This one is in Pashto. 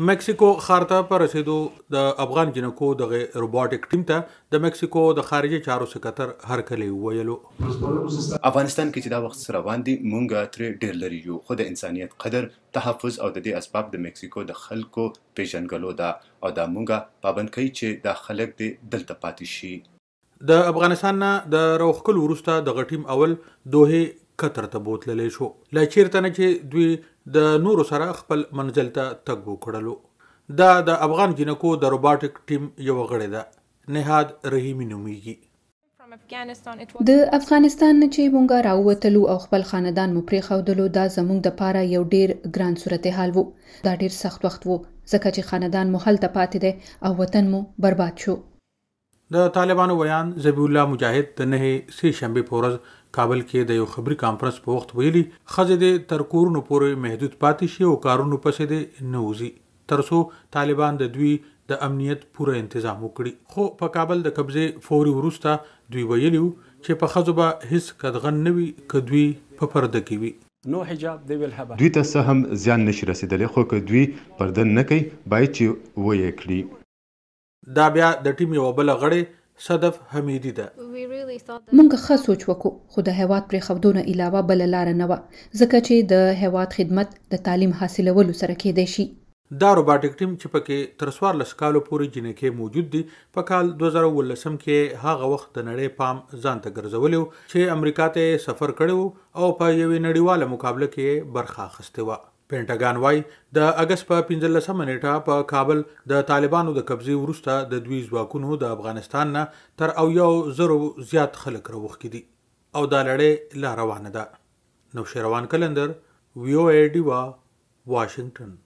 مکسیکو خار ته پر رسیدو د افغان جنکو د روبوټیک ټیم ته د مکسیکو د خارجه چارو سکتر هر کلی ویلو افغانستان کې چې دا وخت سره باندې مونږه تر ډیر لري یو خو د انسانيت قدر تحفظ او د دې اسباب د مکسیکو د خلکو پیژنګلو دا او دا مونږه پابند کوي چې د خلک د دلته پاتې شي د افغانستان نه د روخکل ورسته د غټیم اول دوه قطر ته بوتللی شو لچیرته نه چې دوی د نورو سره خپل منزل ته تګ وکړلو دا د افغان جنکو د روباټک ټیم یو غړی ده نهاد رحیمی نومیږي د افغانستان نه چې مونږه راووتلو او خپل خاندان مو پرې خودلو دا زموږ د پاره یو ډیر ګران صورتحال وو دا ډیر سخت وخت وو ځکه چې خاندان مو هلته پاتې دی او وطن مو برباد شو د طالبانو بیان زبیح الله مجاهد د نه سه شنبه پورز کابل کې د یو خبري کانفرنس په وخت ویلي خزه د ترکورونو پورې محدود پاتې شي او کارونو پسې د نوزي ترسو طالبان د دوی د امنیت پوره تنظیم وکړي خو په کابل د قبضه فوري ورسته دوی ویلي چې په خزه به هیڅ کدغن نوي کدوی په پرده کې وي نو حجاب دی ول هبه دوی ته سهم زیان نشي رسیدلی خو که دوی پرده نه کوي باید چې وې کړی دا بیا د ټیم یو بل غړې صدف حمیدی ده مونږ ښه سوچ وکړو خو د هیواد پر خودونه علاوه بل لار نه و ځکه چې د هیواد خدمت د تعلیم حاصلولو سره کېدای شي دا روباټیک ټیم چې پکې تر 14 کالو پورې جنکه موجود دي په کال 2018 کې هغه وخت د نړۍ پام ځان ته ګرځولیو چې امریکا ته سفر کړو او په یوې نړیواله مقابله کې برخه اخیستې و پینټاګان وای د اگست په 15 منېټه په کابل د طالبانو د قبضې وروسته د دوی ځواکونو د افغانستان نه تر او یو زرو زیات خلک راوخ کړي او دا لړۍ لا روانه ده نو شیروان کلندر ویو ایډیوا واشنگټن